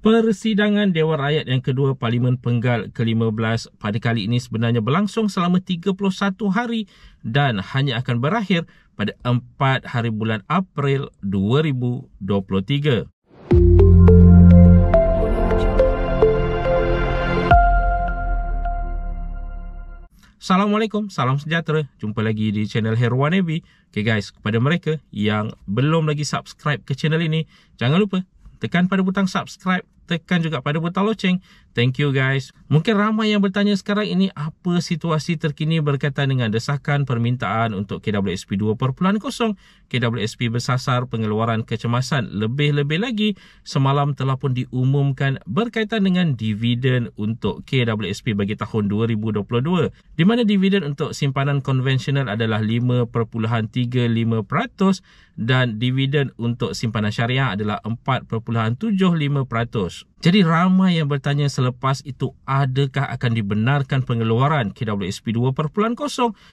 Persidangan Dewan Rakyat yang kedua Parlimen Penggal ke-15 pada kali ini sebenarnya berlangsung selama 31 hari dan hanya akan berakhir pada 4 hari bulan April 2023. Assalamualaikum, salam sejahtera. Jumpa lagi di channel Herwan Abi. Okay guys, kepada mereka yang belum lagi subscribe ke channel ini, jangan lupa tekan pada butang subscribe tekan juga pada butang loceng. Thank you guys. Mungkin ramai yang bertanya sekarang ini apa situasi terkini berkaitan dengan desakan permintaan untuk KWSP 2.0. KWSP bersasar pengeluaran kecemasan lebih-lebih lagi semalam telah pun diumumkan berkaitan dengan dividen untuk KWSP bagi tahun 2022 di mana dividen untuk simpanan konvensional adalah 5.35% dan dividen untuk simpanan syariah adalah 4.75%. Jadi ramai yang bertanya selepas itu adakah akan dibenarkan pengeluaran KWSP 2.0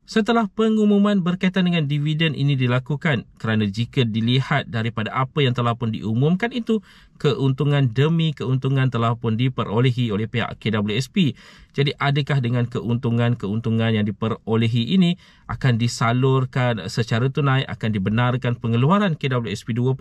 setelah pengumuman berkaitan dengan dividen ini dilakukan kerana jika dilihat daripada apa yang telah pun diumumkan itu keuntungan demi keuntungan telah pun diperolehi oleh pihak KWSP jadi adakah dengan keuntungan-keuntungan yang diperolehi ini akan disalurkan secara tunai, akan dibenarkan pengeluaran KWSP 2.0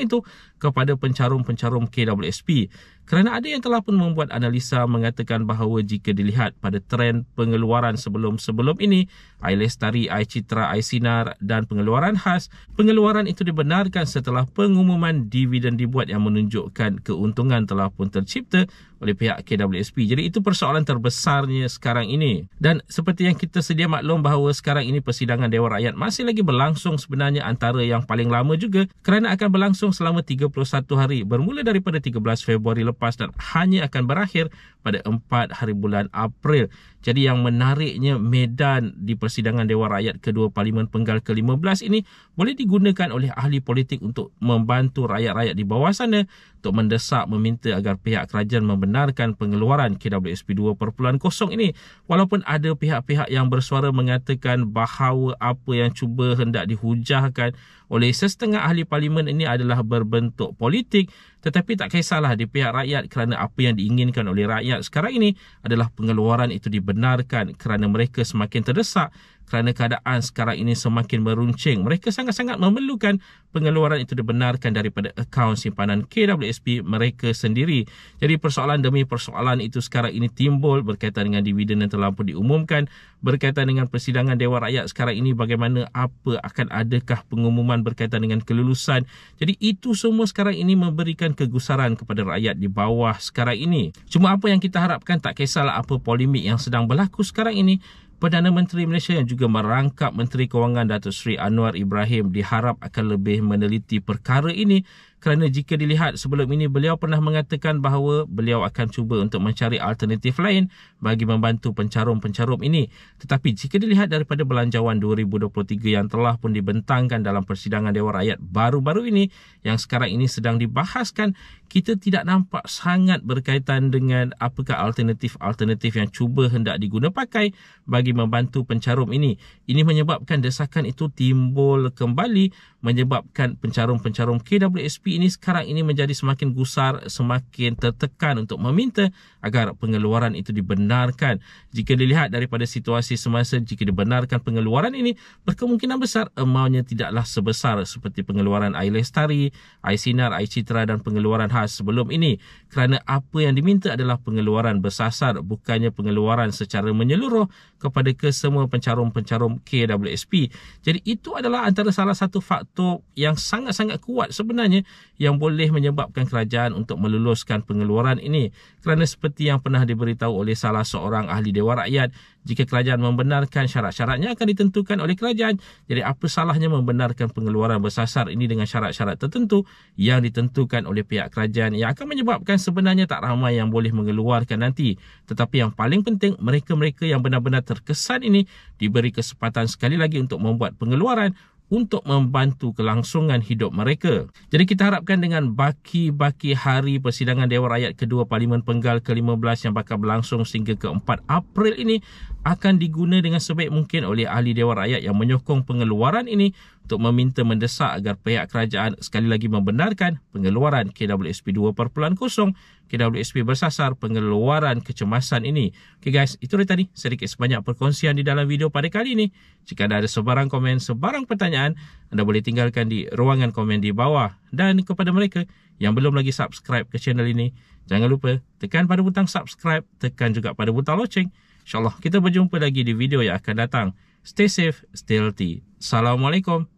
itu kepada pencarum-pencarum KWSP? Kerana ada yang telah pun membuat analisa mengatakan bahawa jika dilihat pada trend pengeluaran sebelum-sebelum ini, air lestari, air citra, air sinar dan pengeluaran khas, pengeluaran itu dibenarkan setelah pengumuman dividen dibuat yang menunjukkan keuntungan telah pun tercipta oleh pihak KWSP. Jadi itu persoalan terbesarnya sekarang ini. Dan seperti yang kita sedia maklum bahawa sekarang ini persidangan Dewan Rakyat masih lagi berlangsung sebenarnya antara yang paling lama juga kerana akan berlangsung selama 31 hari bermula daripada 13 Februari lepas dan hanya akan berakhir pada 4 hari bulan April. Jadi yang menariknya medan di persidangan Dewan Rakyat Kedua Parlimen Penggal ke-15 ini boleh digunakan oleh ahli politik untuk membantu rakyat-rakyat di bawah sana untuk mendesak meminta agar pihak kerajaan membenarkan pengeluaran KWSP 2.0 ini walaupun ada pihak-pihak yang bersuara mengatakan bahawa apa yang cuba hendak dihujahkan oleh sesetengah ahli parlimen ini adalah berbentuk politik tetapi tak kisahlah di pihak rakyat kerana apa yang diinginkan oleh rakyat sekarang ini adalah pengeluaran itu dibenarkan kerana mereka semakin terdesak kerana keadaan sekarang ini semakin meruncing. Mereka sangat-sangat memerlukan pengeluaran itu dibenarkan daripada akaun simpanan KWSP mereka sendiri. Jadi persoalan demi persoalan itu sekarang ini timbul berkaitan dengan dividen yang telah pun diumumkan, berkaitan dengan persidangan Dewan Rakyat sekarang ini bagaimana apa akan adakah pengumuman berkaitan dengan kelulusan. Jadi itu semua sekarang ini memberikan kegusaran kepada rakyat di bawah sekarang ini. Cuma apa yang kita harapkan tak kisahlah apa polemik yang sedang berlaku sekarang ini, Perdana Menteri Malaysia yang juga merangkap Menteri Kewangan Datuk Seri Anwar Ibrahim diharap akan lebih meneliti perkara ini kerana jika dilihat sebelum ini beliau pernah mengatakan bahawa beliau akan cuba untuk mencari alternatif lain bagi membantu pencarum-pencarum ini. Tetapi jika dilihat daripada belanjawan 2023 yang telah pun dibentangkan dalam persidangan Dewan Rakyat baru-baru ini yang sekarang ini sedang dibahaskan, kita tidak nampak sangat berkaitan dengan apakah alternatif-alternatif yang cuba hendak diguna pakai bagi membantu pencarum ini. Ini menyebabkan desakan itu timbul kembali menyebabkan pencarum-pencarum KWSP ini sekarang ini menjadi semakin gusar, semakin tertekan untuk meminta agar pengeluaran itu dibenarkan. Jika dilihat daripada situasi semasa, jika dibenarkan pengeluaran ini, berkemungkinan besar amountnya tidaklah sebesar seperti pengeluaran air lestari, air sinar, air citra dan pengeluaran khas sebelum ini kerana apa yang diminta adalah pengeluaran bersasar bukannya pengeluaran secara menyeluruh kepada kesemua pencarum-pencarum KWSP. Jadi itu adalah antara salah satu faktor yang sangat-sangat kuat sebenarnya yang boleh menyebabkan kerajaan untuk meluluskan pengeluaran ini kerana seperti seperti yang pernah diberitahu oleh salah seorang ahli Dewa Rakyat. Jika kerajaan membenarkan syarat-syaratnya akan ditentukan oleh kerajaan. Jadi apa salahnya membenarkan pengeluaran bersasar ini dengan syarat-syarat tertentu yang ditentukan oleh pihak kerajaan yang akan menyebabkan sebenarnya tak ramai yang boleh mengeluarkan nanti. Tetapi yang paling penting mereka-mereka yang benar-benar terkesan ini diberi kesempatan sekali lagi untuk membuat pengeluaran untuk membantu kelangsungan hidup mereka. Jadi kita harapkan dengan baki-baki hari persidangan Dewan Rakyat Kedua Parlimen Penggal ke-15 yang bakal berlangsung sehingga ke-4 April ini akan diguna dengan sebaik mungkin oleh ahli Dewan Rakyat yang menyokong pengeluaran ini untuk meminta mendesak agar pihak kerajaan sekali lagi membenarkan pengeluaran KWSP 2.0 KWSP bersasar pengeluaran kecemasan ini. Okay guys, itu dari tadi sedikit sebanyak perkongsian di dalam video pada kali ini. Jika ada sebarang komen, sebarang pertanyaan, anda boleh tinggalkan di ruangan komen di bawah. Dan kepada mereka yang belum lagi subscribe ke channel ini, jangan lupa tekan pada butang subscribe, tekan juga pada butang loceng. InsyaAllah kita berjumpa lagi di video yang akan datang. Stay safe, stay healthy. Assalamualaikum.